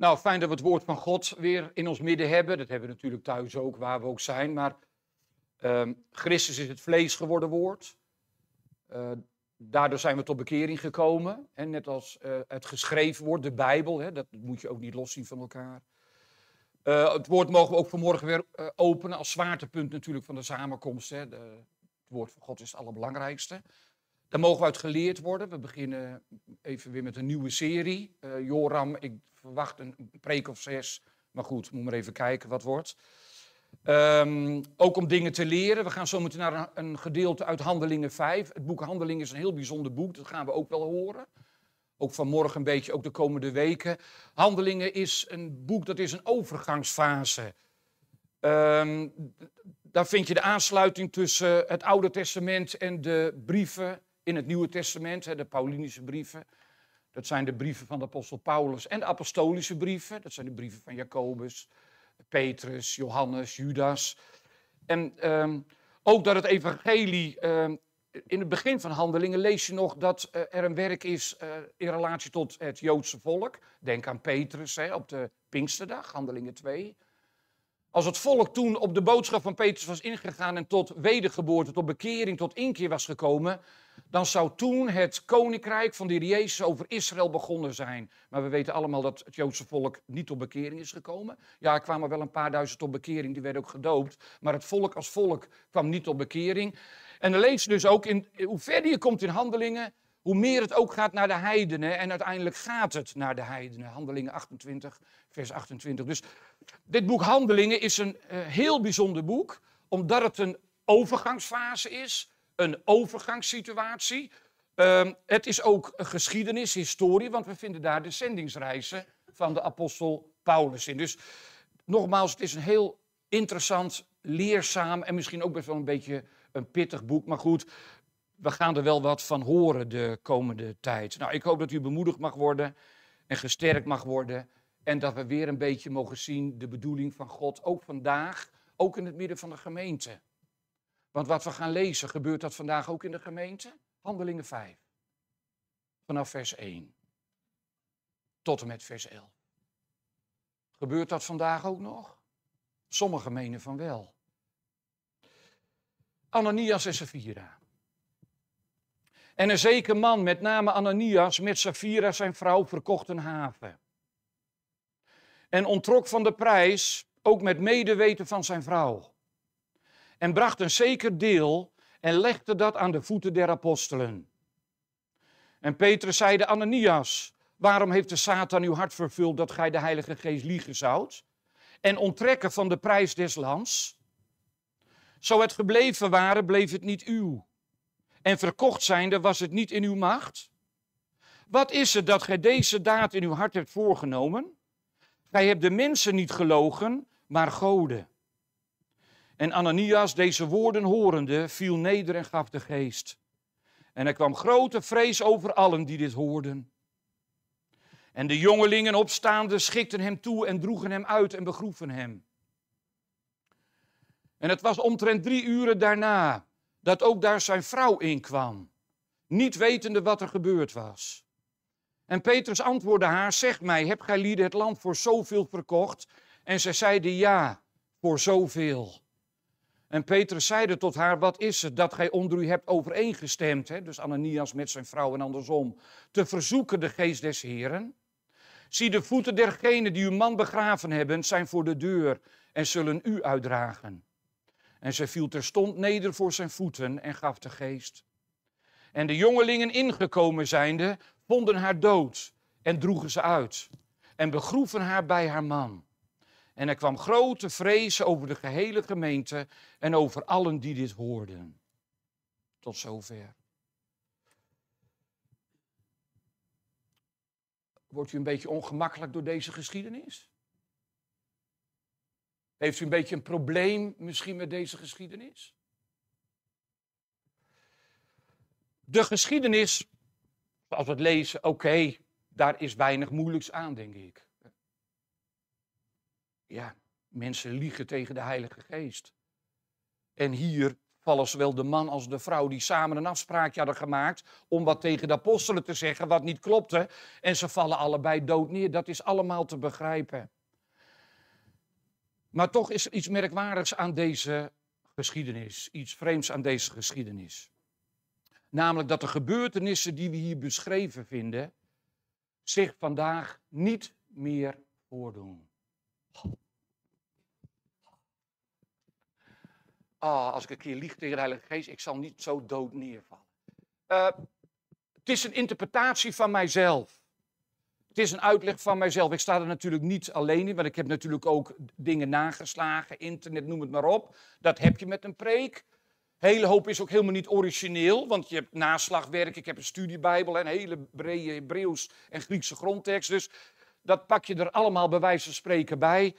Nou, fijn dat we het woord van God weer in ons midden hebben. Dat hebben we natuurlijk thuis ook, waar we ook zijn. Maar ehm, Christus is het vlees geworden woord. Eh, daardoor zijn we tot bekering gekomen. En net als eh, het geschreven woord, de Bijbel, hè, dat moet je ook niet loszien van elkaar. Eh, het woord mogen we ook vanmorgen weer openen als zwaartepunt natuurlijk van de samenkomst. Hè. De, het woord van God is het allerbelangrijkste. Daar mogen we uit geleerd worden. We beginnen even weer met een nieuwe serie. Eh, Joram, ik verwacht een preek of zes. Maar goed, moet maar even kijken wat wordt. Ehm, ook om dingen te leren. We gaan zo meteen naar een, een, gedeelte uit Handelingen 5. Het boek Handelingen is een heel bijzonder boek. Dat gaan we ook wel horen. Ook vanmorgen een beetje, ook de komende weken. Handelingen is een boek dat is een overgangsfase. Ehm, daar vind je de aansluiting tussen het Oude Testament en de brieven in het Nieuwe Testament, de Paulinische brieven. Dat zijn de brieven van de apostel Paulus en de apostolische brieven. Dat zijn de brieven van Jacobus, Petrus, Johannes, Judas. En ehm, ook dat het evangelie, ehm, in het begin van handelingen lees je nog dat eh, er een werk is eh, in relatie tot het Joodse volk. Denk aan Petrus hè, op de Pinksterdag, handelingen 2. Als het volk toen op de boodschap van Petrus was ingegaan en tot wedergeboorte, tot bekering, tot inkeer was gekomen, dan zou toen het koninkrijk van de Heer Jezus over Israël begonnen zijn. Maar we weten allemaal dat het Joodse volk niet tot bekering is gekomen. Ja, er kwamen wel een paar duizend tot bekering, die werden ook gedoopt. Maar het volk als volk kwam niet tot bekering. En dan lees dus ook, in, hoe verder je komt in handelingen, hoe meer het ook gaat naar de heidenen. En uiteindelijk gaat het naar de heidenen. Handelingen 28, vers 28. Dus dit boek Handelingen is een eh, heel bijzonder boek, omdat het een overgangsfase is een overgangssituatie. Ehm, het is ook geschiedenis, historie, want we vinden daar de zendingsreizen van de apostel Paulus in. Dus nogmaals, het is een heel interessant, leerzaam en misschien ook best wel een beetje een pittig boek. Maar goed, we gaan er wel wat van horen de komende tijd. Nou, ik hoop dat u bemoedigd mag worden en gesterkt mag worden. En dat we weer een beetje mogen zien de bedoeling van God, ook vandaag, ook in het midden van de gemeente. Want wat we gaan lezen, gebeurt dat vandaag ook in de gemeente? Handelingen 5. Vanaf vers 1 tot en met vers 11. Gebeurt dat vandaag ook nog? Sommigen menen van wel. Ananias en Safira. En een zeker man, met name Ananias, met Safira zijn vrouw verkocht een haven. En ontrok van de prijs, ook met medeweten van zijn vrouw en bracht een zeker deel en legde dat aan de voeten der apostelen. En Petrus zeide, Ananias, waarom heeft de Satan uw hart vervuld dat gij de Heilige Geest liegen zoudt? En onttrekken van de prijs des lands? Zo het gebleven waren, bleef het niet uw. En verkocht zijnde was het niet in uw macht. Wat is het dat gij deze daad in uw hart hebt voorgenomen? Gij hebt de mensen niet gelogen, maar goden. En Ananias, deze woorden horende, viel neder en gaf de geest. En er kwam grote vrees over allen die dit hoorden. En de jongelingen opstaande schikten hem toe en droegen hem uit en begroeven hem. En het was omtrent drie uren daarna dat ook daar zijn vrouw inkwam, niet wetende wat er gebeurd was. En Petrus antwoordde haar, zeg mij, heb gij lieden het land voor zoveel verkocht? En zij zeiden ja, voor zoveel. En Petrus zeide tot haar, wat is het dat gij onder u hebt overeengestemd, hè? dus Ananias met zijn vrouw en andersom, te verzoeken de geest des Heren? Zie, de voeten dergenen die uw man begraven hebben, zijn voor de deur en zullen u uitdragen. En zij viel terstond neder voor zijn voeten en gaf de geest. En de jongelingen ingekomen zijnde, vonden haar dood en droegen ze uit en begroeven haar bij haar man. En er kwam grote vrees over de gehele gemeente en over allen die dit hoorden. Tot zover. Wordt u een beetje ongemakkelijk door deze geschiedenis? Heeft u een beetje een probleem misschien met deze geschiedenis? De geschiedenis, als we het lezen, oké, daar is weinig moeilijks aan, denk ik. Ja, mensen liegen tegen de Heilige Geest. En hier vallen zowel de man als de vrouw die samen een afspraakje hadden gemaakt om wat tegen de apostelen te zeggen, wat niet klopte. En ze vallen allebei dood neer. Dat is allemaal te begrijpen. Maar toch is er iets merkwaardigs aan deze geschiedenis, iets vreemds aan deze geschiedenis. Namelijk dat de gebeurtenissen die we hier beschreven vinden, zich vandaag niet meer voordoen. Ah, als ik een keer lieg tegen de Heilige Geest, ik zal niet zo dood neervallen. Eh, het is een interpretatie van mijzelf. Het is een uitleg van mijzelf. Ik sta er natuurlijk niet alleen in, want ik heb natuurlijk ook dingen nageslagen, internet, noem het maar op. Dat heb je met een preek. Hele hoop is ook helemaal niet origineel, want je hebt naslagwerk. Ik heb een studiebijbel en hele brede Hebreeuws en Griekse grondtekst. Dus dat pak je er allemaal bij wijze van spreken bij.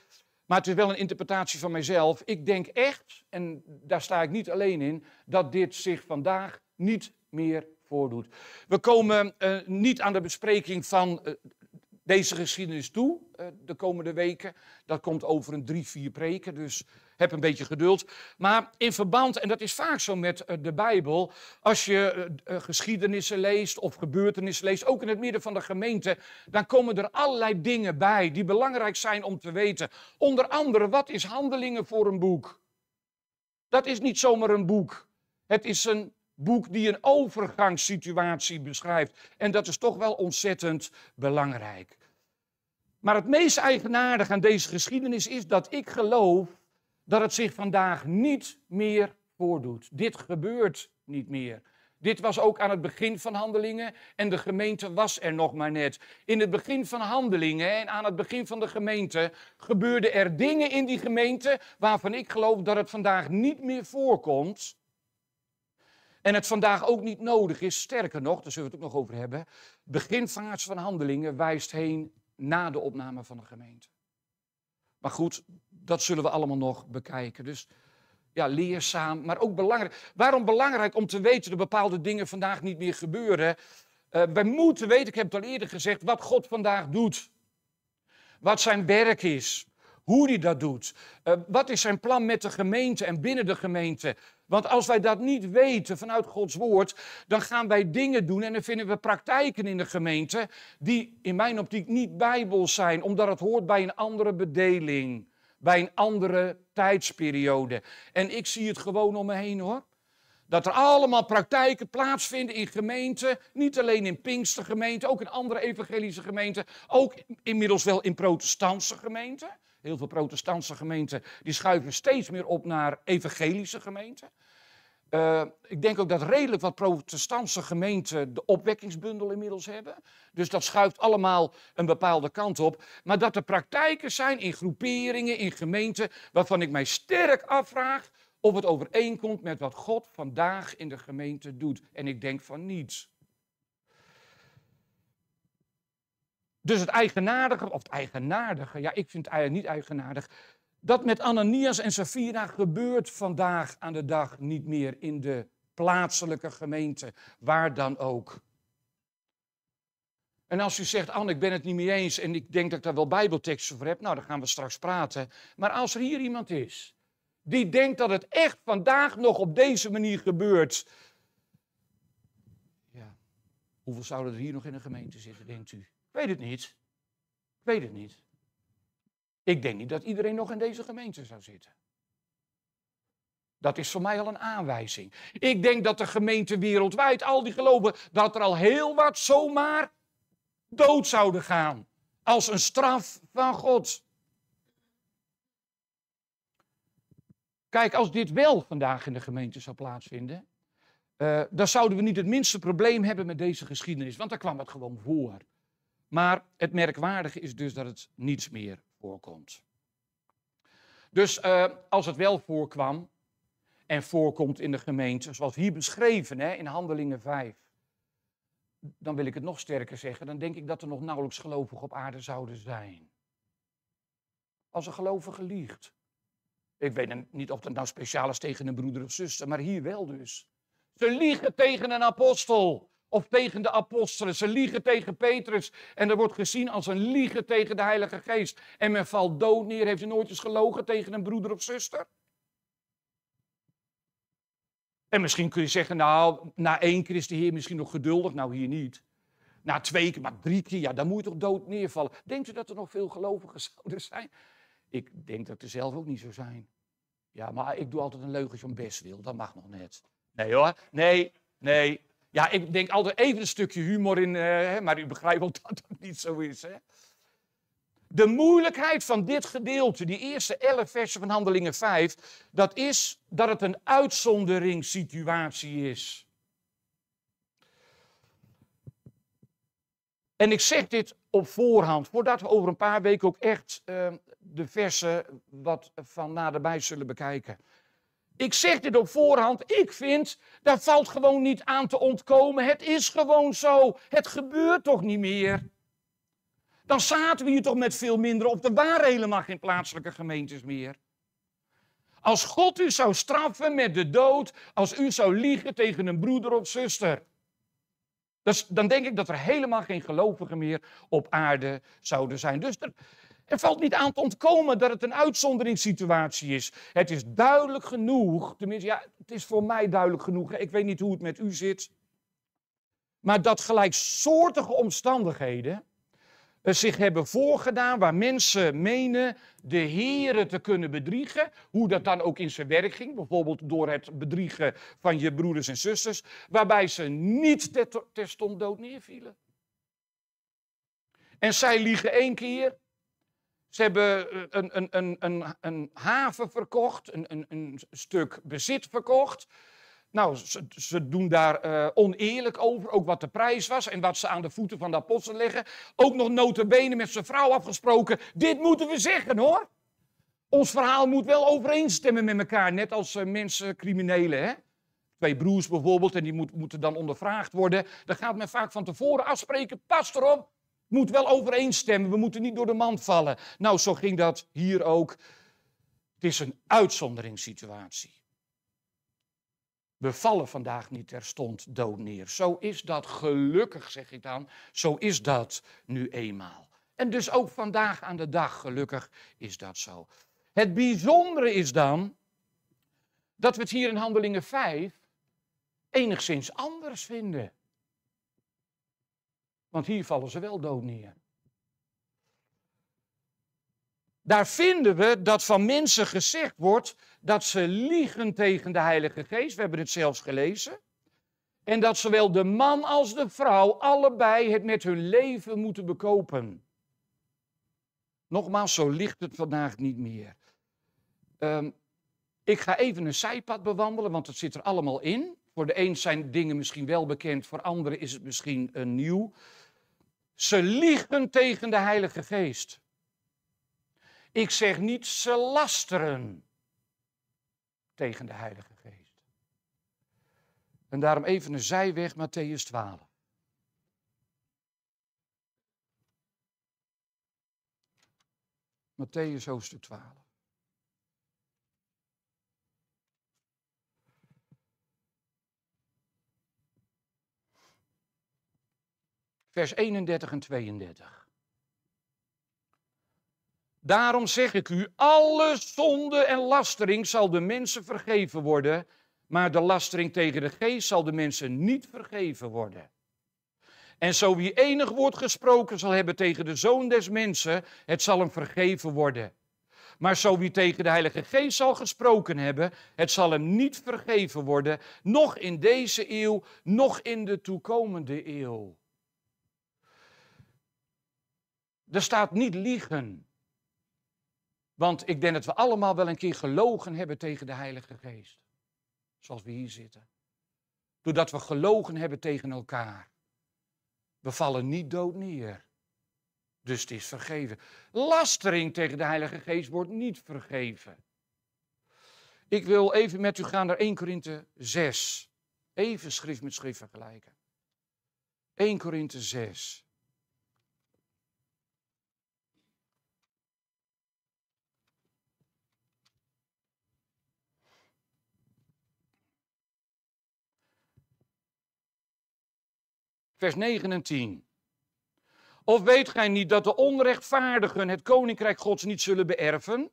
Maar het is wel een interpretatie van mijzelf. Ik denk echt, en daar sta ik niet alleen in, dat dit zich vandaag niet meer voordoet. We komen eh, niet aan de bespreking van eh, deze geschiedenis toe eh, de komende weken. Dat komt over een drie, vier preken. Dus heb een beetje geduld. Maar in verband, en dat is vaak zo met eh, de Bijbel, als je eh, eh, geschiedenissen leest of gebeurtenissen leest, ook in het midden van de gemeente, dan komen er allerlei dingen bij die belangrijk zijn om te weten. Onder andere, wat is handelingen voor een boek? Dat is niet zomaar een boek. Het is een boek die een overgangssituatie beschrijft. En dat is toch wel ontzettend belangrijk. Maar het meest eigenaardige aan deze geschiedenis is dat ik geloof dat het zich vandaag niet meer voordoet. Dit gebeurt niet meer. Dit was ook aan het begin van handelingen en de gemeente was er nog maar net. In het begin van handelingen en aan het begin van de gemeente gebeurden er dingen in die gemeente waarvan ik geloof dat het vandaag niet meer voorkomt. En het vandaag ook niet nodig is. Sterker nog, daar zullen we het ook nog over hebben. Beginfase van handelingen wijst heen na de opname van de gemeente. Maar goed, dat zullen we allemaal nog bekijken. Dus ja, leerzaam, maar ook belangrijk. Waarom belangrijk om te weten dat bepaalde dingen vandaag niet meer gebeuren? Eh, wij moeten weten, ik heb het al eerder gezegd, wat God vandaag doet. Wat zijn werk is. Hoe hij dat doet. Eh, wat is zijn plan met de gemeente en binnen de gemeente. Want als wij dat niet weten vanuit Gods woord, dan gaan wij dingen doen en dan vinden we praktijken in de gemeente die in mijn optiek niet Bijbel zijn, omdat het hoort bij een andere bedeling bij een andere tijdsperiode. En ik zie het gewoon om me heen hoor. Dat er allemaal praktijken plaatsvinden in gemeenten. Niet alleen in Pinkstergemeenten, ook in andere evangelische gemeenten. Ook inmiddels wel in protestantse gemeenten. Heel veel protestantse gemeenten die schuiven steeds meer op naar evangelische gemeenten. Eh, ik denk ook dat redelijk wat protestantse gemeenten de opwekkingsbundel inmiddels hebben. Dus dat schuift allemaal een bepaalde kant op. Maar dat er praktijken zijn in groeperingen, in gemeenten, waarvan ik mij sterk afvraag of het overeenkomt met wat God vandaag in de gemeente doet. En ik denk van niets. Dus het eigenaardige, of het eigenaardige, ja, ik vind het niet eigenaardig. Dat met Ananias en Safira gebeurt vandaag aan de dag niet meer in de plaatselijke gemeente, waar dan ook. En als u zegt, Anne, ik ben het niet mee eens en ik denk dat ik daar wel bijbelteksten voor heb, nou, dan gaan we straks praten. Maar als er hier iemand is die denkt dat het echt vandaag nog op deze manier gebeurt, ja, hoeveel zouden er hier nog in de gemeente zitten, denkt u? Ik weet het niet. Ik weet het niet. Ik denk niet dat iedereen nog in deze gemeente zou zitten. Dat is voor mij al een aanwijzing. Ik denk dat de gemeente wereldwijd, al die geloven, dat er al heel wat zomaar dood zouden gaan. Als een straf van God. Kijk, als dit wel vandaag in de gemeente zou plaatsvinden, eh, dan zouden we niet het minste probleem hebben met deze geschiedenis, want daar kwam het gewoon voor. Maar het merkwaardige is dus dat het niets meer voorkomt. Dus eh, als het wel voorkwam en voorkomt in de gemeente, zoals hier beschreven hè, in Handelingen 5, dan wil ik het nog sterker zeggen, dan denk ik dat er nog nauwelijks gelovigen op aarde zouden zijn. Als een gelovige liegt. Ik weet niet of dat nou speciaal is tegen een broeder of zuster, maar hier wel dus. Ze liegen tegen een apostel of tegen de apostelen. Ze liegen tegen Petrus en dat wordt gezien als een liegen tegen de Heilige Geest. En men valt dood neer. Heeft u nooit eens gelogen tegen een broeder of zuster? En misschien kun je zeggen, nou, na één keer is de Heer misschien nog geduldig. Nou, hier niet. Na twee keer, maar drie keer, ja, dan moet je toch dood neervallen. Denkt u dat er nog veel gelovigen zouden zijn? Ik denk dat er zelf ook niet zo zijn. Ja, maar ik doe altijd een leugentje om best Dat mag nog net. Nee hoor. Nee, nee, ja, ik denk altijd even een stukje humor in, eh, maar u begrijpt wel dat dat niet zo is. Hè? De moeilijkheid van dit gedeelte, die eerste elf versen van Handelingen 5, dat is dat het een uitzonderingssituatie is. En ik zeg dit op voorhand, voordat we over een paar weken ook echt ehm, de versen wat van naderbij zullen bekijken. Ik zeg dit op voorhand. Ik vind, daar valt gewoon niet aan te ontkomen. Het is gewoon zo. Het gebeurt toch niet meer? Dan zaten we hier toch met veel minder op. Er waren helemaal geen plaatselijke gemeentes meer. Als God u zou straffen met de dood, als u zou liegen tegen een broeder of zuster, dus dan denk ik dat er helemaal geen gelovigen meer op aarde zouden zijn. Dus er, er valt niet aan te ontkomen dat het een uitzonderingssituatie is. Het is duidelijk genoeg, tenminste, ja, het is voor mij duidelijk genoeg. Ik weet niet hoe het met u zit. Maar dat gelijksoortige omstandigheden eh, zich hebben voorgedaan waar mensen menen de heren te kunnen bedriegen. Hoe dat dan ook in zijn werk ging, bijvoorbeeld door het bedriegen van je broeders en zusters, waarbij ze niet terstond ter dood neervielen. En zij liegen één keer ze hebben een, een, een, een, een haven verkocht, een, een, een stuk bezit verkocht. Nou, ze, doen daar oneerlijk over, ook wat de prijs was en wat ze aan de voeten van de apostel leggen. Ook nog notenbenen met zijn vrouw afgesproken. Dit moeten we zeggen hoor. Ons verhaal moet wel overeenstemmen met elkaar, net als mensen, criminelen. Hè? Twee broers bijvoorbeeld, en die moet, moeten dan ondervraagd worden. Dan gaat men vaak van tevoren afspreken, pas erop moet wel overeenstemmen, we moeten niet door de mand vallen. Nou, zo ging dat hier ook. Het is een uitzonderingssituatie. We vallen vandaag niet terstond dood neer. Zo is dat gelukkig, zeg ik dan. Zo is dat nu eenmaal. En dus ook vandaag aan de dag, gelukkig is dat zo. Het bijzondere is dan dat we het hier in Handelingen 5 enigszins anders vinden. Want hier vallen ze wel dood neer. Daar vinden we dat van mensen gezegd wordt dat ze liegen tegen de Heilige Geest. We hebben het zelfs gelezen. En dat zowel de man als de vrouw allebei het met hun leven moeten bekopen. Nogmaals, zo ligt het vandaag niet meer. Ehm, ik ga even een zijpad bewandelen, want het zit er allemaal in. Voor de een zijn dingen misschien wel bekend, voor anderen is het misschien een nieuw. Ze liegen tegen de Heilige Geest. Ik zeg niet ze lasteren tegen de Heilige Geest. En daarom even een zijweg, Matthäus 12. Matthäus hoofdstuk 12. vers 31 en 32. Daarom zeg ik u, alle zonde en lastering zal de mensen vergeven worden, maar de lastering tegen de geest zal de mensen niet vergeven worden. En zo wie enig woord gesproken zal hebben tegen de zoon des mensen, het zal hem vergeven worden. Maar zo wie tegen de Heilige Geest zal gesproken hebben, het zal hem niet vergeven worden, nog in deze eeuw, nog in de toekomende eeuw. Er staat niet liegen. Want ik denk dat we allemaal wel een keer gelogen hebben tegen de Heilige Geest. Zoals we hier zitten. Doordat we gelogen hebben tegen elkaar. We vallen niet dood neer. Dus het is vergeven. Lastering tegen de Heilige Geest wordt niet vergeven. Ik wil even met u gaan naar 1 Korinthe 6. Even schrift met schrift vergelijken. 1 Korinthe 6. vers 9 en 10. Of weet gij niet dat de onrechtvaardigen het koninkrijk Gods niet zullen beërven?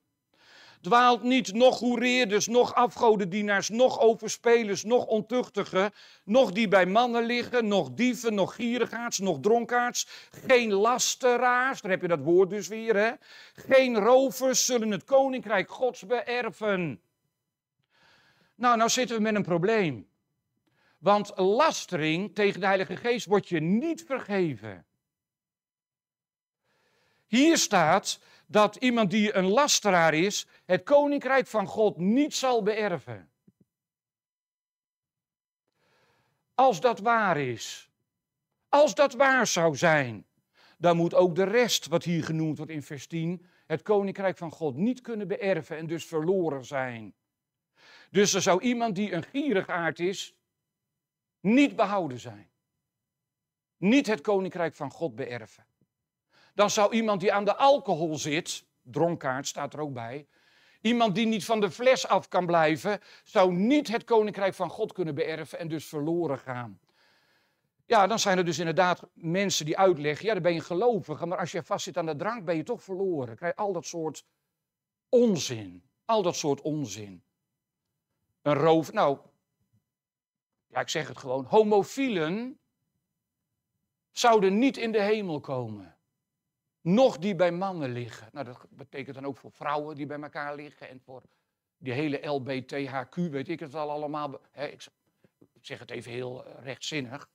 Dwaalt niet nog hoereerders, nog afgodendienaars, nog overspelers, nog ontuchtigen, nog die bij mannen liggen, nog dieven, nog gierigaards, nog dronkaards, geen lasteraars, daar heb je dat woord dus weer, hè? Geen rovers zullen het koninkrijk Gods beërven. Nou, nou zitten we met een probleem. Want lastering tegen de Heilige Geest wordt je niet vergeven. Hier staat dat iemand die een lasteraar is, het koninkrijk van God niet zal beërven. Als dat waar is, als dat waar zou zijn, dan moet ook de rest, wat hier genoemd wordt in vers 10, het koninkrijk van God niet kunnen beërven en dus verloren zijn. Dus er zou iemand die een aard is, niet behouden zijn. Niet het koninkrijk van God beërven. Dan zou iemand die aan de alcohol zit, dronkaard staat er ook bij, iemand die niet van de fles af kan blijven, zou niet het koninkrijk van God kunnen beërven en dus verloren gaan. Ja, dan zijn er dus inderdaad mensen die uitleggen, ja, dan ben je gelovig, maar als je vastzit aan de drank ben je toch verloren. krijg je al dat soort onzin. Al dat soort onzin. Een roof, nou, ja ik zeg het gewoon, homofielen zouden niet in de hemel komen. Nog die bij mannen liggen. Nou, dat betekent dan ook voor vrouwen die bij elkaar liggen en voor die hele LBTHQ, weet ik het al allemaal. ik zeg het even heel eh, rechtzinnig.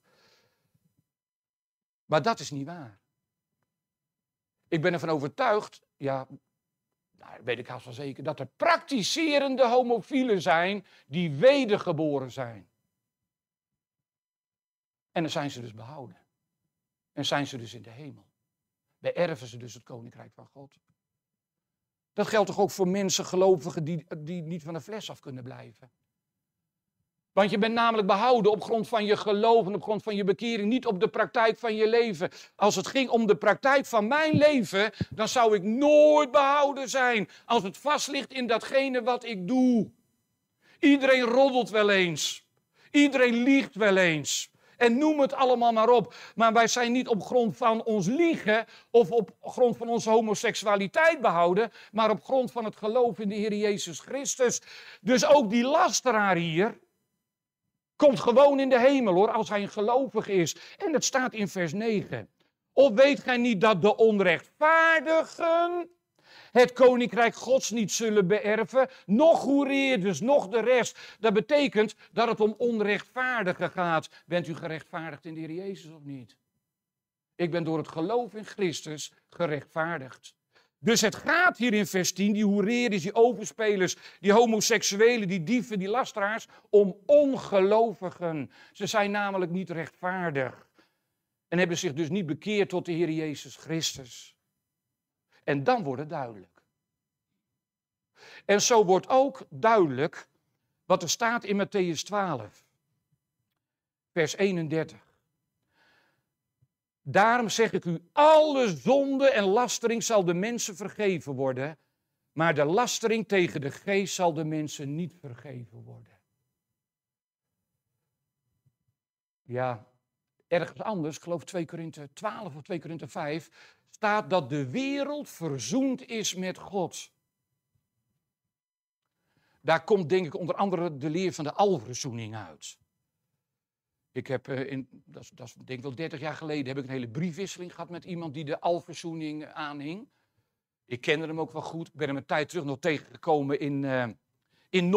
Maar dat is niet waar. Ik ben ervan overtuigd, ja, nou, weet ik haast wel zeker, dat er praktiserende homofielen zijn die wedergeboren zijn. En dan zijn ze dus behouden. En zijn ze dus in de hemel. We erven ze dus het koninkrijk van God. Dat geldt toch ook voor mensen, gelovigen, die, die niet van de fles af kunnen blijven. Want je bent namelijk behouden op grond van je geloof en op grond van je bekering, niet op de praktijk van je leven. Als het ging om de praktijk van mijn leven, dan zou ik nooit behouden zijn als het vast ligt in datgene wat ik doe. Iedereen roddelt wel eens. Iedereen liegt wel eens. En noem het allemaal maar op. Maar wij zijn niet op grond van ons liegen of op grond van onze homoseksualiteit behouden, maar op grond van het geloof in de Heer Jezus Christus. Dus ook die lasteraar hier komt gewoon in de hemel hoor, als hij een gelovig is. En dat staat in vers 9. Of weet gij niet dat de onrechtvaardigen het koninkrijk gods niet zullen beërven, nog dus nog de rest. Dat betekent dat het om onrechtvaardigen gaat. Bent u gerechtvaardigd in de Heer Jezus of niet? Ik ben door het geloof in Christus gerechtvaardigd. Dus het gaat hier in vers 10, die hoereerders, die overspelers, die homoseksuelen, die dieven, die lasteraars, om ongelovigen. Ze zijn namelijk niet rechtvaardig en hebben zich dus niet bekeerd tot de Heer Jezus Christus. En dan wordt het duidelijk. En zo wordt ook duidelijk wat er staat in Matthäus 12, vers 31. Daarom zeg ik u, alle zonde en lastering zal de mensen vergeven worden, maar de lastering tegen de geest zal de mensen niet vergeven worden. Ja, ergens anders, Ik geloof 2 Korinthe 12 of 2 Korinthe 5, staat dat de wereld verzoend is met God. Daar komt denk ik onder andere de leer van de alverzoening uit. Ik heb, eh, in, dat is, dat denk ik wel 30 jaar geleden, heb ik een hele briefwisseling gehad met iemand die de alverzoening aanhing. Ik kende hem ook wel goed. Ik ben hem een tijd terug nog tegengekomen in, uh, in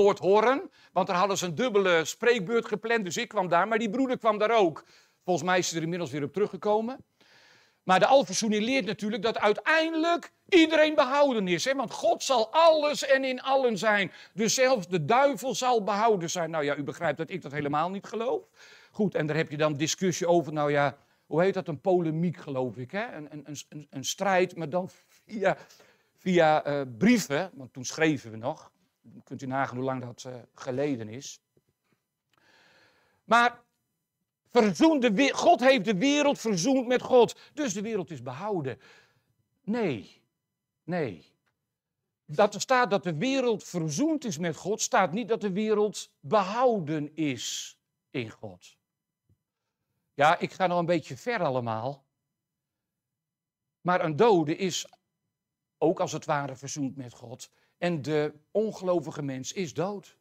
Want daar hadden ze een dubbele spreekbeurt gepland, dus ik kwam daar. Maar die broeder kwam daar ook. Volgens mij is hij er inmiddels weer op teruggekomen. Maar de alverzoening leert natuurlijk dat uiteindelijk iedereen behouden is. Hè? Want God zal alles en in allen zijn. Dus zelfs de duivel zal behouden zijn. Nou ja, u begrijpt dat ik dat helemaal niet geloof. Goed, en daar heb je dan discussie over, nou ja, hoe heet dat? Een polemiek, geloof ik. Hè? Een, een, een, een strijd, maar dan via, via eh, brieven. Want toen schreven we nog. Dan kunt u nagaan hoe lang dat eh, geleden is. Maar Verzoende, God heeft de wereld verzoend met God, dus de wereld is behouden. Nee, nee. Dat er staat dat de wereld verzoend is met God, staat niet dat de wereld behouden is in God. Ja, ik ga nou een beetje ver allemaal. Maar een dode is ook als het ware verzoend met God. En de ongelovige mens is dood.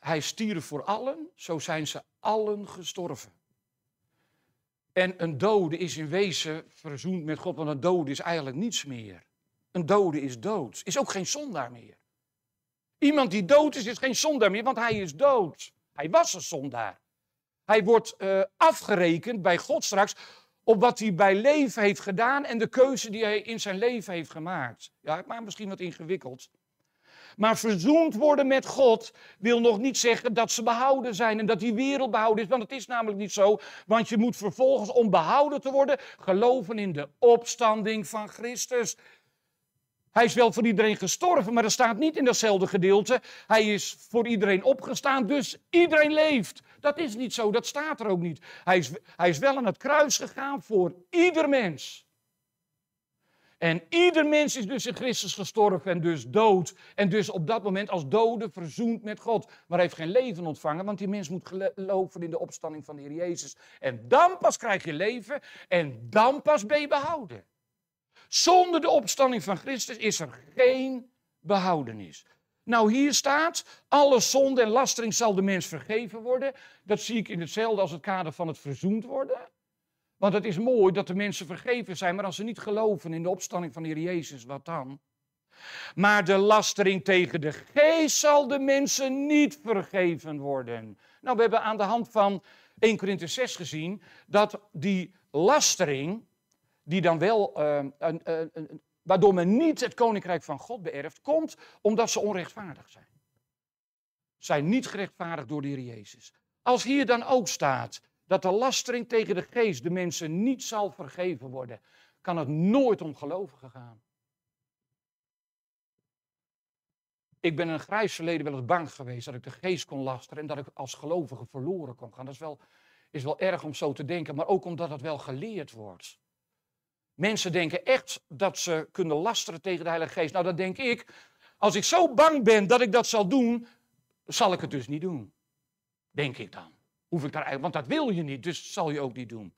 hij stierf voor allen, zo zijn ze allen gestorven. En een dode is in wezen verzoend met God, want een dode is eigenlijk niets meer. Een dode is dood, is ook geen zondaar meer. Iemand die dood is, is geen zondaar meer, want hij is dood. Hij was een zondaar. Hij wordt uh, afgerekend bij God straks op wat hij bij leven heeft gedaan en de keuze die hij in zijn leven heeft gemaakt. Ja, maakt misschien wat ingewikkeld. Maar verzoend worden met God wil nog niet zeggen dat ze behouden zijn en dat die wereld behouden is. Want het is namelijk niet zo. Want je moet vervolgens, om behouden te worden, geloven in de opstanding van Christus. Hij is wel voor iedereen gestorven, maar dat staat niet in datzelfde gedeelte. Hij is voor iedereen opgestaan, dus iedereen leeft. Dat is niet zo, dat staat er ook niet. Hij is, hij is wel aan het kruis gegaan voor ieder mens. En ieder mens is dus in Christus gestorven en dus dood. En dus op dat moment als dode verzoend met God. Maar heeft geen leven ontvangen, want die mens moet geloven in de opstanding van de Heer Jezus. En dan pas krijg je leven en dan pas ben je behouden. Zonder de opstanding van Christus is er geen behoudenis. Nou, hier staat, alle zonde en lastering zal de mens vergeven worden. Dat zie ik in hetzelfde als het kader van het verzoend worden. Want het is mooi dat de mensen vergeven zijn, maar als ze niet geloven in de opstanding van de Heer Jezus, wat dan? Maar de lastering tegen de geest zal de mensen niet vergeven worden. Nou, we hebben aan de hand van 1 Corinthië 6 gezien dat die lastering, die dan wel, ehm, waardoor men niet het koninkrijk van God beërft, komt omdat ze onrechtvaardig zijn. Zijn niet gerechtvaardigd door de Heer Jezus. Als hier dan ook staat, dat de lastering tegen de geest de mensen niet zal vergeven worden, kan het nooit om gelovigen gaan. Ik ben een grijs verleden wel eens bang geweest dat ik de geest kon lasteren en dat ik als gelovige verloren kon gaan. Dat is wel, is wel erg om zo te denken, maar ook omdat het wel geleerd wordt. Mensen denken echt dat ze kunnen lasteren tegen de Heilige Geest. Nou, dat denk ik. Als ik zo bang ben dat ik dat zal doen, zal ik het dus niet doen. Denk ik dan hoef ik daar eigenlijk, want dat wil je niet, dus zal je ook niet doen.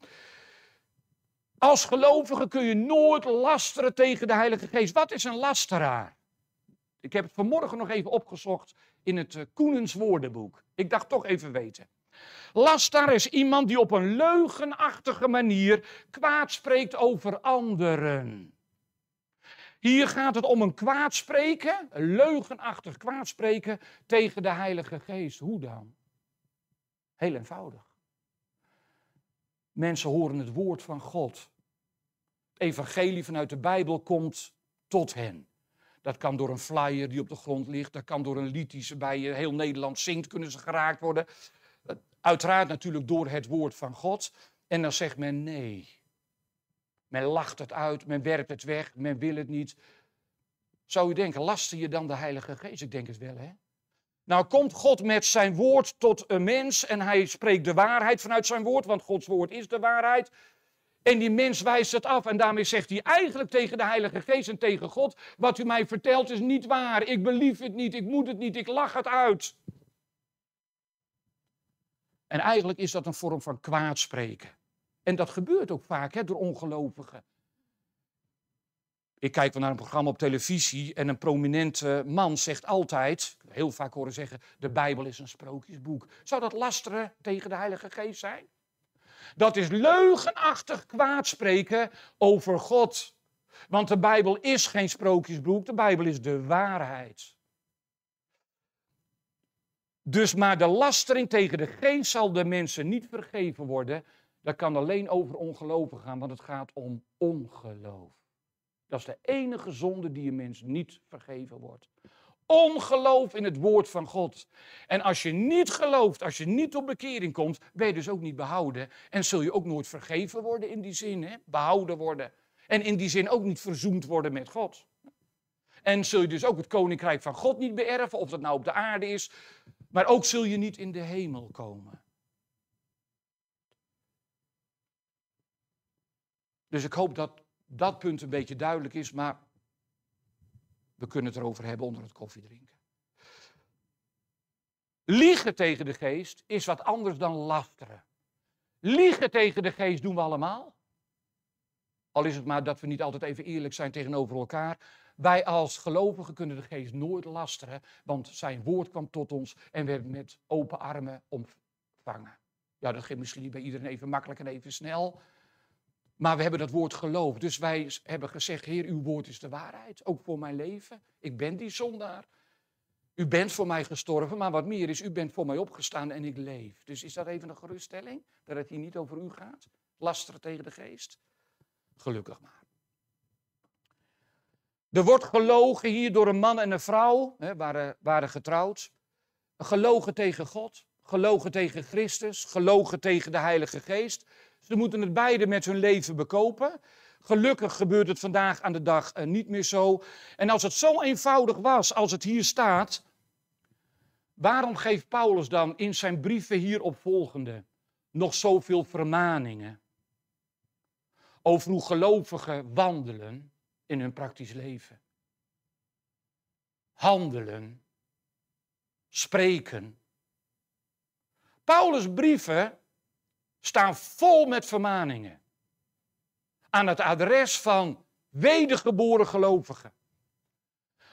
Als gelovige kun je nooit lasteren tegen de Heilige Geest. Wat is een lasteraar? Ik heb het vanmorgen nog even opgezocht in het eh, Koenens woordenboek. Ik dacht toch even weten. Lasteraar is iemand die op een leugenachtige manier kwaad spreekt over anderen. Hier gaat het om een kwaadspreken, een leugenachtig kwaadspreken tegen de Heilige Geest. Hoe dan? Heel eenvoudig. Mensen horen het woord van God. Het evangelie vanuit de Bijbel komt tot hen. Dat kan door een flyer die op de grond ligt. Dat kan door een lied die ze bij eh, heel Nederland zingt. Kunnen ze geraakt worden. Eh, uiteraard natuurlijk door het woord van God. En dan zegt men nee. Men lacht het uit, men werpt het weg, men wil het niet. Zou u denken, lasten je dan de Heilige Geest? Ik denk het wel, hè? Nou komt God met zijn woord tot een mens en hij spreekt de waarheid vanuit zijn woord, want Gods woord is de waarheid. En die mens wijst het af en daarmee zegt hij eigenlijk tegen de Heilige Geest en tegen God, wat u mij vertelt is niet waar, ik belief het niet, ik moet het niet, ik lach het uit. En eigenlijk is dat een vorm van kwaadspreken. En dat gebeurt ook vaak hè, door ongelovigen. Ik kijk wel naar een programma op televisie en een prominente man zegt altijd, heel vaak horen zeggen, de Bijbel is een sprookjesboek. Zou dat lasteren tegen de Heilige Geest zijn? Dat is leugenachtig kwaadspreken over God. Want de Bijbel is geen sprookjesboek, de Bijbel is de waarheid. Dus maar de lastering tegen de geest zal de mensen niet vergeven worden. Dat kan alleen over ongeloven gaan, want het gaat om ongeloof. Dat is de enige zonde die een mens niet vergeven wordt. Ongeloof in het woord van God. En als je niet gelooft, als je niet tot bekering komt, ben je dus ook niet behouden. En zul je ook nooit vergeven worden in die zin, hè? behouden worden. En in die zin ook niet verzoend worden met God. En zul je dus ook het koninkrijk van God niet beërven, of dat nou op de aarde is, maar ook zul je niet in de hemel komen. Dus ik hoop dat dat punt een beetje duidelijk is, maar we kunnen het erover hebben onder het koffiedrinken. Liegen tegen de geest is wat anders dan lasteren. Liegen tegen de geest doen we allemaal. Al is het maar dat we niet altijd even eerlijk zijn tegenover elkaar. Wij als gelovigen kunnen de geest nooit lasteren, want zijn woord kwam tot ons en werd met open armen ontvangen. Ja, dat ging misschien niet bij iedereen even makkelijk en even snel, maar we hebben dat woord geloofd, Dus wij hebben gezegd, Heer, uw woord is de waarheid. Ook voor mijn leven. Ik ben die zondaar. U bent voor mij gestorven, maar wat meer is, u bent voor mij opgestaan en ik leef. Dus is dat even een geruststelling? Dat het hier niet over u gaat? Lasteren tegen de geest? Gelukkig maar. Er wordt gelogen hier door een man en een vrouw, hè, waren, waren getrouwd. Gelogen tegen God, gelogen tegen Christus, gelogen tegen de Heilige Geest. Ze moeten het beide met hun leven bekopen. Gelukkig gebeurt het vandaag aan de dag eh, niet meer zo. En als het zo eenvoudig was als het hier staat, waarom geeft Paulus dan in zijn brieven hierop volgende nog zoveel vermaningen over hoe gelovigen wandelen in hun praktisch leven? Handelen, spreken. Paulus' brieven staan vol met vermaningen. Aan het adres van wedergeboren gelovigen.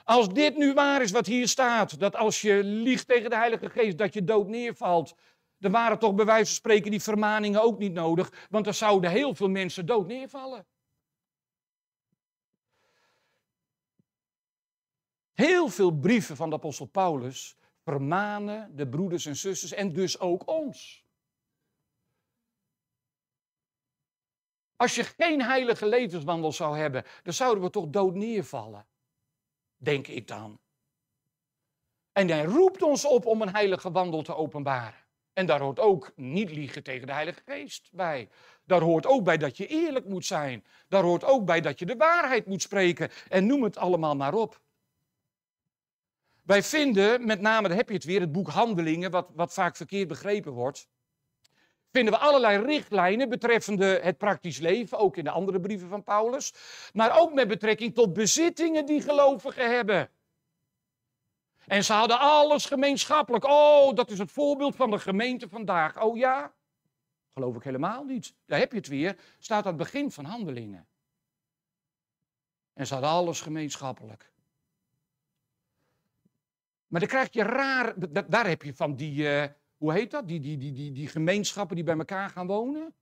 Als dit nu waar is wat hier staat, dat als je liegt tegen de Heilige Geest, dat je dood neervalt. Dan waren toch bij wijze van spreken die vermaningen ook niet nodig, want er zouden heel veel mensen dood neervallen. Heel veel brieven van de apostel Paulus vermanen de broeders en zusters en dus ook ons. Als je geen heilige levenswandel zou hebben, dan zouden we toch dood neervallen. Denk ik dan. En hij roept ons op om een heilige wandel te openbaren. En daar hoort ook niet liegen tegen de Heilige Geest bij. Daar hoort ook bij dat je eerlijk moet zijn. Daar hoort ook bij dat je de waarheid moet spreken. En noem het allemaal maar op. Wij vinden, met name, daar heb je het weer, het boek Handelingen, wat, wat vaak verkeerd begrepen wordt vinden we allerlei richtlijnen betreffende het praktisch leven, ook in de andere brieven van Paulus, maar ook met betrekking tot bezittingen die gelovigen hebben. En ze hadden alles gemeenschappelijk. Oh, dat is het voorbeeld van de gemeente vandaag. Oh ja, geloof ik helemaal niet. Daar heb je het weer. Staat aan het begin van handelingen. En ze hadden alles gemeenschappelijk. Maar dan krijg je raar, daar heb je van die, eh, hoe heet dat? Die, die, die, die, die gemeenschappen die bij elkaar gaan wonen?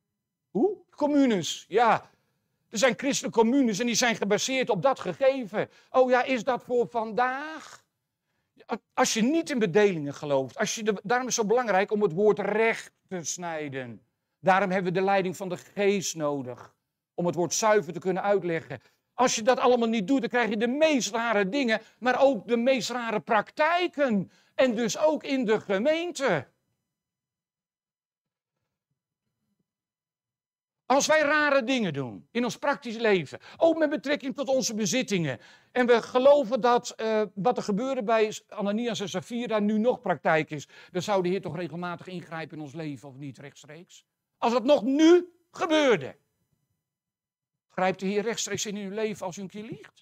Hoe? Communes, ja. Er zijn christelijke communes en die zijn gebaseerd op dat gegeven. Oh ja, is dat voor vandaag? Als je niet in bedelingen gelooft, als je de, daarom is het zo belangrijk om het woord recht te snijden. Daarom hebben we de leiding van de geest nodig. Om het woord zuiver te kunnen uitleggen. Als je dat allemaal niet doet, dan krijg je de meest rare dingen, maar ook de meest rare praktijken. En dus ook in de gemeente. Als wij rare dingen doen in ons praktisch leven, ook met betrekking tot onze bezittingen, en we geloven dat eh, wat er gebeurde bij Ananias en Safira nu nog praktijk is, dan zou de Heer toch regelmatig ingrijpen in ons leven of niet rechtstreeks? Als dat nog nu gebeurde, grijpt de Heer rechtstreeks in uw leven als u een keer liegt?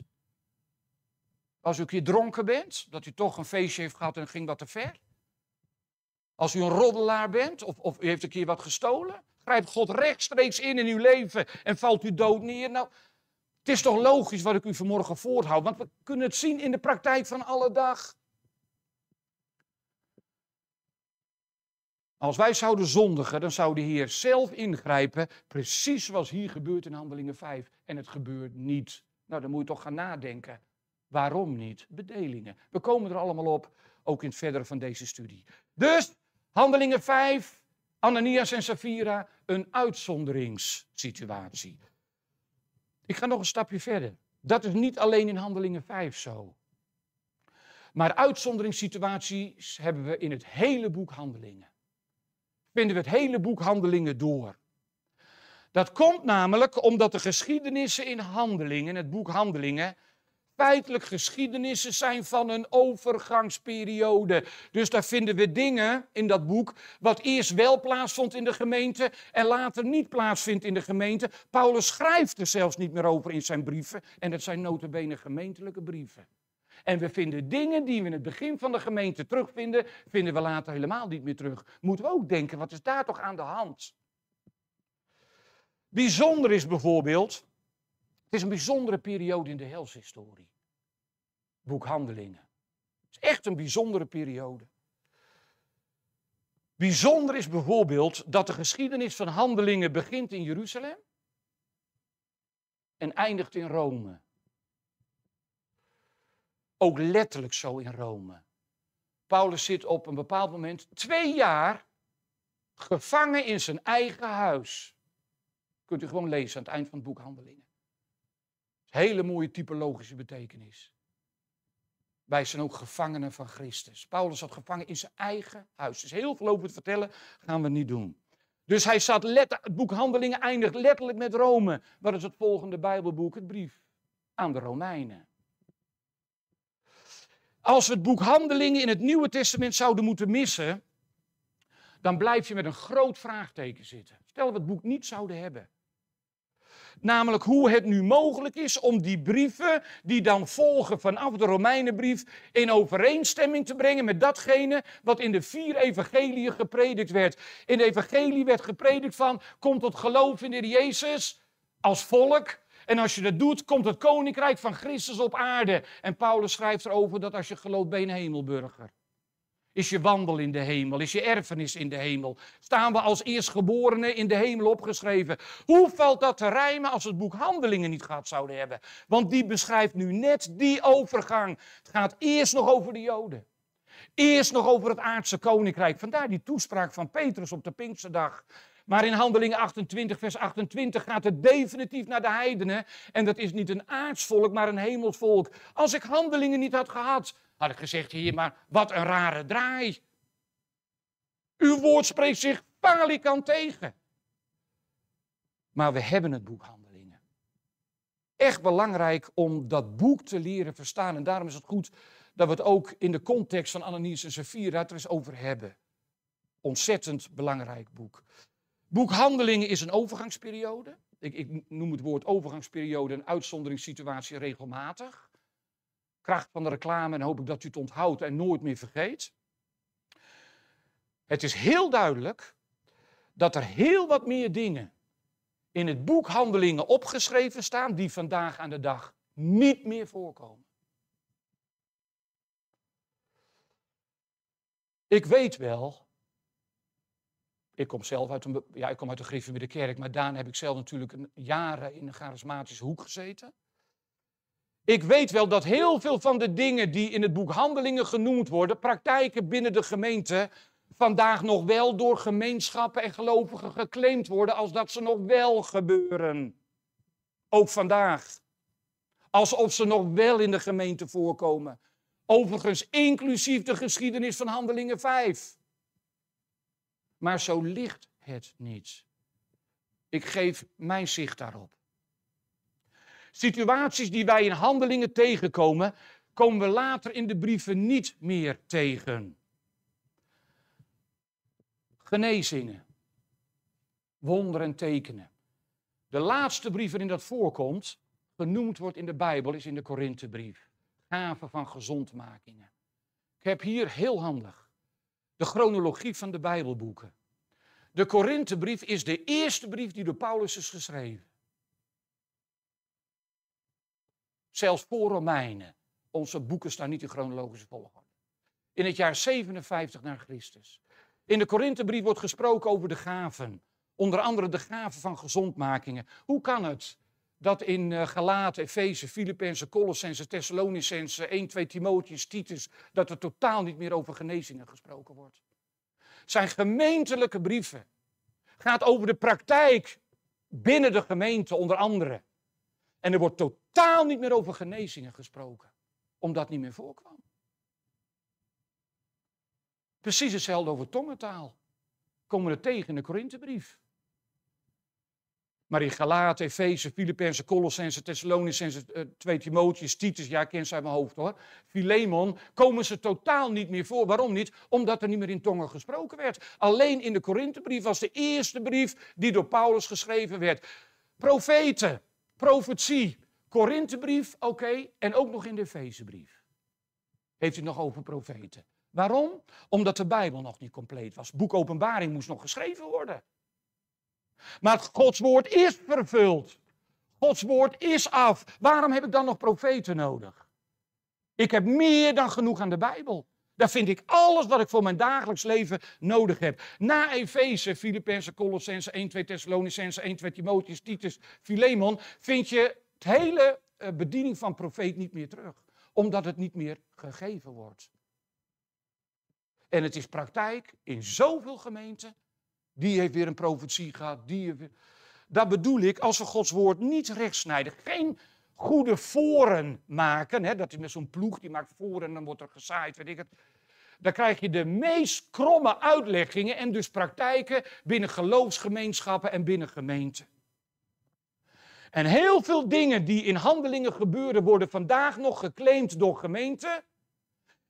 Als u een keer dronken bent, dat u toch een feestje heeft gehad en ging wat te ver? Als u een roddelaar bent of, of u heeft een keer wat gestolen? grijpt God rechtstreeks in in uw leven en valt u dood neer. Nou, het is toch logisch wat ik u vanmorgen voorhoud, want we kunnen het zien in de praktijk van alle dag. Als wij zouden zondigen, dan zou de Heer zelf ingrijpen, precies zoals hier gebeurt in Handelingen 5. En het gebeurt niet. Nou, dan moet je toch gaan nadenken. Waarom niet? Bedelingen. We komen er allemaal op, ook in het verdere van deze studie. Dus, Handelingen 5, Ananias en Safira een uitzonderingssituatie. Ik ga nog een stapje verder. Dat is niet alleen in Handelingen 5 zo. Maar uitzonderingssituaties hebben we in het hele boek Handelingen. Vinden we het hele boek Handelingen door. Dat komt namelijk omdat de geschiedenissen in Handelingen, het boek Handelingen, feitelijk geschiedenissen zijn van een overgangsperiode. Dus daar vinden we dingen in dat boek wat eerst wel plaatsvond in de gemeente en later niet plaatsvindt in de gemeente. Paulus schrijft er zelfs niet meer over in zijn brieven en dat zijn notabene gemeentelijke brieven. En we vinden dingen die we in het begin van de gemeente terugvinden, vinden we later helemaal niet meer terug. Moeten we ook denken, wat is daar toch aan de hand? Bijzonder is bijvoorbeeld het is een bijzondere periode in de helshistorie. Boek Handelingen. Het is echt een bijzondere periode. Bijzonder is bijvoorbeeld dat de geschiedenis van handelingen begint in Jeruzalem en eindigt in Rome. Ook letterlijk zo in Rome. Paulus zit op een bepaald moment twee jaar gevangen in zijn eigen huis. Kunt u gewoon lezen aan het eind van het boek Handelingen. Hele mooie typologische betekenis. Wij zijn ook gevangenen van Christus. Paulus zat gevangen in zijn eigen huis. Dus heel veel over het vertellen gaan we niet doen. Dus hij zat het boek Handelingen eindigt letterlijk met Rome. Wat is het volgende Bijbelboek? Het brief aan de Romeinen. Als we het boek Handelingen in het Nieuwe Testament zouden moeten missen, dan blijf je met een groot vraagteken zitten. Stel dat we het boek niet zouden hebben. Namelijk hoe het nu mogelijk is om die brieven, die dan volgen vanaf de Romeinenbrief, in overeenstemming te brengen met datgene wat in de vier evangeliën gepredikt werd. In de evangelie werd gepredikt van, kom tot geloof in de Jezus als volk. En als je dat doet, komt het koninkrijk van Christus op aarde. En Paulus schrijft erover dat als je gelooft, ben je een hemelburger. Is je wandel in de hemel? Is je erfenis in de hemel? Staan we als eerstgeborenen in de hemel opgeschreven? Hoe valt dat te rijmen als het boek Handelingen niet gehad zouden hebben? Want die beschrijft nu net die overgang. Het gaat eerst nog over de Joden. Eerst nog over het aardse koninkrijk. Vandaar die toespraak van Petrus op de Pinksterdag. Maar in Handelingen 28, vers 28 gaat het definitief naar de heidenen. En dat is niet een aardsvolk, maar een hemelsvolk. Als ik handelingen niet had gehad, had ik gezegd, hier, maar wat een rare draai. Uw woord spreekt zich palikant tegen. Maar we hebben het boek Handelingen. Echt belangrijk om dat boek te leren verstaan. En daarom is het goed dat we het ook in de context van Ananias en Sapphira er eens over hebben. Ontzettend belangrijk boek. Boekhandelingen is een overgangsperiode. Ik, ik noem het woord overgangsperiode een uitzonderingssituatie regelmatig kracht van de reclame en hoop ik dat u het onthoudt en nooit meer vergeet. Het is heel duidelijk dat er heel wat meer dingen in het boek Handelingen opgeschreven staan die vandaag aan de dag niet meer voorkomen. Ik weet wel, ik kom zelf uit een, ja, ik kom uit de Griffie Kerk, maar daarna heb ik zelf natuurlijk een, jaren in een charismatische hoek gezeten. Ik weet wel dat heel veel van de dingen die in het boek Handelingen genoemd worden, praktijken binnen de gemeente, vandaag nog wel door gemeenschappen en gelovigen geclaimd worden als dat ze nog wel gebeuren. Ook vandaag. Alsof ze nog wel in de gemeente voorkomen. Overigens inclusief de geschiedenis van Handelingen 5. Maar zo ligt het niet. Ik geef mijn zicht daarop. Situaties die wij in handelingen tegenkomen, komen we later in de brieven niet meer tegen. Genezingen, wonderen en tekenen. De laatste brief waarin dat voorkomt, genoemd wordt in de Bijbel, is in de Korinthebrief. Gaven van gezondmakingen. Ik heb hier heel handig de chronologie van de Bijbelboeken. De Korinthebrief is de eerste brief die door Paulus is geschreven. Zelfs voor Romeinen. Onze boeken staan niet in chronologische volgorde. In het jaar 57 na Christus. In de Korinthebrief wordt gesproken over de gaven. Onder andere de gaven van gezondmakingen. Hoe kan het dat in eh, Galaten, Efeze, Filippenzen, Colossenzen, Thessalonicenzen, 1, 2 Timotheus, Titus, dat er totaal niet meer over genezingen gesproken wordt. Zijn gemeentelijke brieven gaat over de praktijk binnen de gemeente onder andere. En er wordt totaal niet meer over genezingen gesproken, omdat het niet meer voorkwam. Precies hetzelfde over tongentaal. Komen we tegen in de Korinthebrief. Maar in Galaten, Efeze, Filippenzen, Colossense, Thessalonicense, eh, 2 Timotheus, Titus, ja, ik ken ze uit mijn hoofd hoor. Filemon komen ze totaal niet meer voor. Waarom niet? Omdat er niet meer in tongen gesproken werd. Alleen in de Korinthebrief was de eerste brief die door Paulus geschreven werd. Profeten, profetie. Korinthebrief, oké, en ook nog in de Efezebrief. Heeft u nog over profeten. Waarom? Omdat de Bijbel nog niet compleet was. Boek Openbaring moest nog geschreven worden. Maar Gods woord is vervuld. Gods woord is af. Waarom heb ik dan nog profeten nodig? Ik heb meer dan genoeg aan de Bijbel. Daar vind ik alles wat ik voor mijn dagelijks leven nodig heb. Na Efeze, Filippenzen, Colossense, 1, 2 Thessalonicense, 1, 2 Timotheus, Titus, Philemon, vind je het hele eh, bediening van profeet niet meer terug. Omdat het niet meer gegeven wordt. En het is praktijk in zoveel gemeenten. Die heeft weer een profetie gehad, die heeft weer... Dat bedoel ik, als we Gods woord niet rechtsnijden, geen goede voren maken. Hè? Dat is met zo'n ploeg, die maakt voren en dan wordt er gezaaid, weet ik het. Dan krijg je de meest kromme uitleggingen en dus praktijken binnen geloofsgemeenschappen en binnen gemeenten. En heel veel dingen die in handelingen gebeuren, worden vandaag nog geclaimd door gemeenten.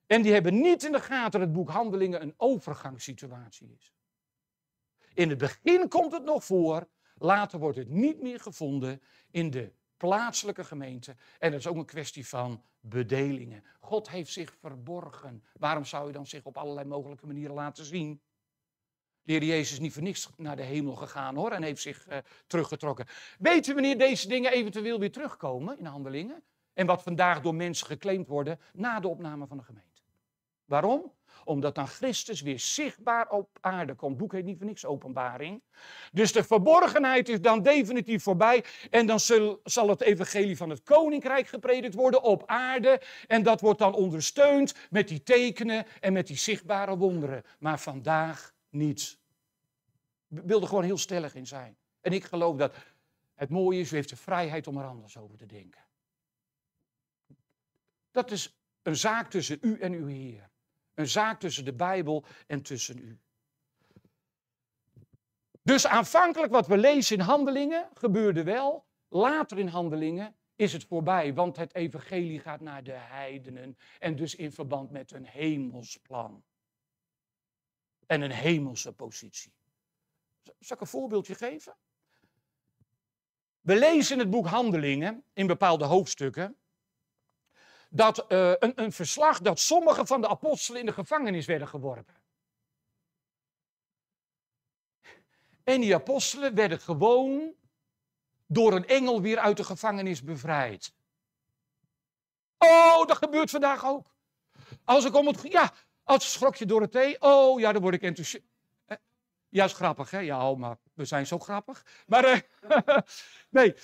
En die hebben niet in de gaten dat het boek Handelingen een overgangssituatie is. In het begin komt het nog voor, later wordt het niet meer gevonden in de plaatselijke gemeente. En dat is ook een kwestie van bedelingen. God heeft zich verborgen. Waarom zou je dan zich op allerlei mogelijke manieren laten zien? De heer Jezus is niet voor niks naar de hemel gegaan hoor en heeft zich eh, teruggetrokken. Weet u wanneer deze dingen eventueel weer terugkomen in handelingen? En wat vandaag door mensen geclaimd worden na de opname van de gemeente. Waarom? Omdat dan Christus weer zichtbaar op aarde komt. Het boek heet niet voor niks openbaring. Dus de verborgenheid is dan definitief voorbij. En dan zal, zal het evangelie van het koninkrijk gepredikt worden op aarde. En dat wordt dan ondersteund met die tekenen en met die zichtbare wonderen. Maar vandaag niet. Ik wil er gewoon heel stellig in zijn. En ik geloof dat het mooie is, u heeft de vrijheid om er anders over te denken. Dat is een zaak tussen u en uw Heer. Een zaak tussen de Bijbel en tussen u. Dus aanvankelijk wat we lezen in handelingen gebeurde wel. Later in handelingen is het voorbij, want het evangelie gaat naar de heidenen en dus in verband met een hemelsplan. En een hemelse positie. Zal ik een voorbeeldje geven? We lezen in het boek Handelingen, in bepaalde hoofdstukken, dat, eh, een, een verslag dat sommige van de apostelen in de gevangenis werden geworpen. En die apostelen werden gewoon door een engel weer uit de gevangenis bevrijd. Oh, dat gebeurt vandaag ook. Als ik om het. Ja, als je door het thee. Oh ja, dan word ik enthousiast. Eh, ja, is grappig, hè? Ja, maar we zijn zo grappig. Maar. Eh, nee.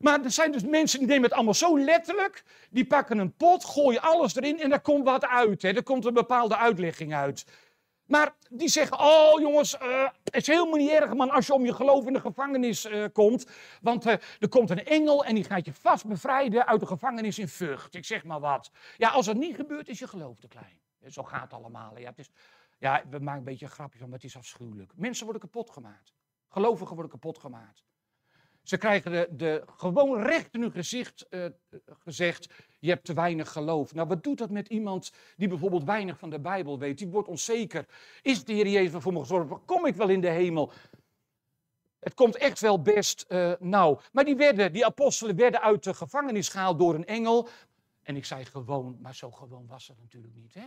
Maar er zijn dus mensen die nemen het allemaal zo letterlijk. Die pakken een pot, gooien alles erin en daar komt wat uit. Hè. Er komt een bepaalde uitlegging uit. Maar die zeggen, oh jongens, eh, het is helemaal niet erg man als je om je geloof in de gevangenis eh, komt. Want eh, er komt een engel en die gaat je vast bevrijden uit de gevangenis in Vught. Ik zeg maar wat. Ja, als dat niet gebeurt is je geloof te klein. Zo gaat het allemaal. Ja, het is, ja we maken een beetje van, maar het is afschuwelijk. Mensen worden kapot gemaakt. Gelovigen worden kapot gemaakt. Ze krijgen de, de, gewoon recht in hun gezicht eh, gezegd: je hebt te weinig geloof. Nou, wat doet dat met iemand die bijvoorbeeld weinig van de Bijbel weet? Die wordt onzeker. Is de Heer Jezus voor me gezorgd? Kom ik wel in de hemel? Het komt echt wel best nou. Maar die, werden, die apostelen werden uit de gevangenis gehaald door een engel. En ik zei gewoon, maar zo gewoon was het natuurlijk niet. Hè?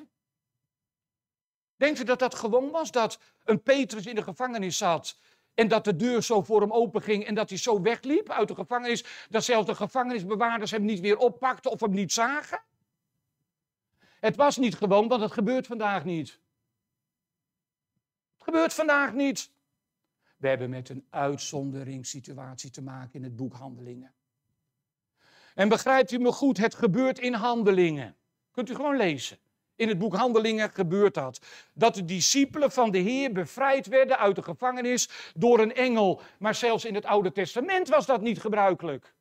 Denkt u dat dat gewoon was? Dat een Petrus in de gevangenis zat en dat de deur zo voor hem openging en dat hij zo wegliep uit de gevangenis, dat zelfs de gevangenisbewaarders hem niet weer oppakten of hem niet zagen? Het was niet gewoon, want het gebeurt vandaag niet. Het gebeurt vandaag niet. We hebben met een uitzonderingssituatie te maken in het boek Handelingen. En begrijpt u me goed, het gebeurt in Handelingen. Kunt u gewoon lezen in het boek Handelingen gebeurd had. Dat de discipelen van de Heer bevrijd werden uit de gevangenis door een engel. Maar zelfs in het Oude Testament was dat niet gebruikelijk.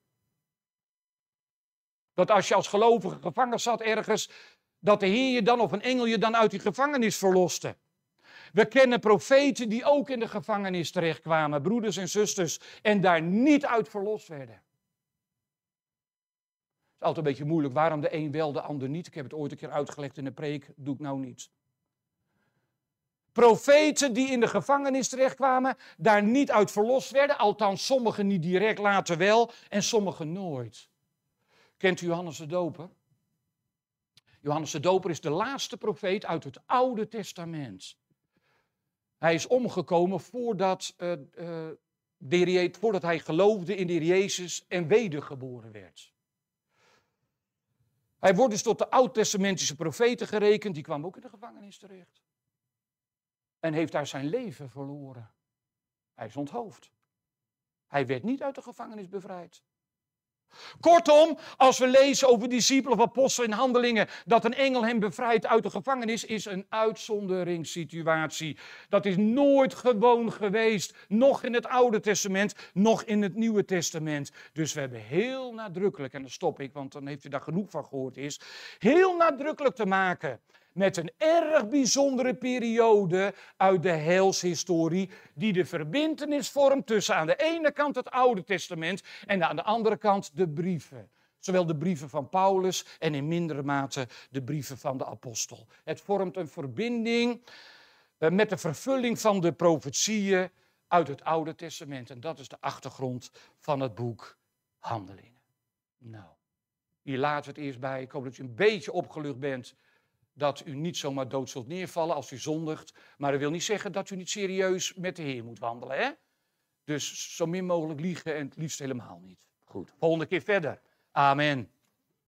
Dat als je als gelovige gevangen zat ergens, dat de Heer je dan of een engel je dan uit die gevangenis verloste. We kennen profeten die ook in de gevangenis terechtkwamen, broeders en zusters, en daar niet uit verlost werden altijd een beetje moeilijk. Waarom de een wel, de ander niet? Ik heb het ooit een keer uitgelegd in een preek. Doe ik nou niet. Profeten die in de gevangenis terechtkwamen, daar niet uit verlost werden. Althans, sommigen niet direct, later wel en sommigen nooit. Kent u Johannes de Doper? Johannes de Doper is de laatste profeet uit het Oude Testament. Hij is omgekomen voordat, eh, eh, voordat hij geloofde in de Jezus en wedergeboren werd. Hij wordt dus tot de oud-testamentische profeten gerekend. Die kwam ook in de gevangenis terecht. En heeft daar zijn leven verloren. Hij is onthoofd. Hij werd niet uit de gevangenis bevrijd. Kortom, als we lezen over discipelen of apostelen in handelingen, dat een engel hem bevrijdt uit de gevangenis, is een uitzonderingssituatie. Dat is nooit gewoon geweest, nog in het Oude Testament, nog in het Nieuwe Testament. Dus we hebben heel nadrukkelijk, en dan stop ik, want dan heeft u daar genoeg van gehoord, is heel nadrukkelijk te maken met een erg bijzondere periode uit de heilshistorie, die de verbindenis vormt tussen aan de ene kant het Oude Testament en aan de andere kant de brieven. Zowel de brieven van Paulus en in mindere mate de brieven van de apostel. Het vormt een verbinding eh, met de vervulling van de profetieën uit het Oude Testament. En dat is de achtergrond van het boek Handelingen. Nou, hier laten we het eerst bij. Ik hoop dat je een beetje opgelucht bent dat u niet zomaar dood zult neervallen als u zondigt. Maar dat wil niet zeggen dat u niet serieus met de Heer moet wandelen. Hè? Dus zo min mogelijk liegen en het liefst helemaal niet. Goed, volgende keer verder. Amen.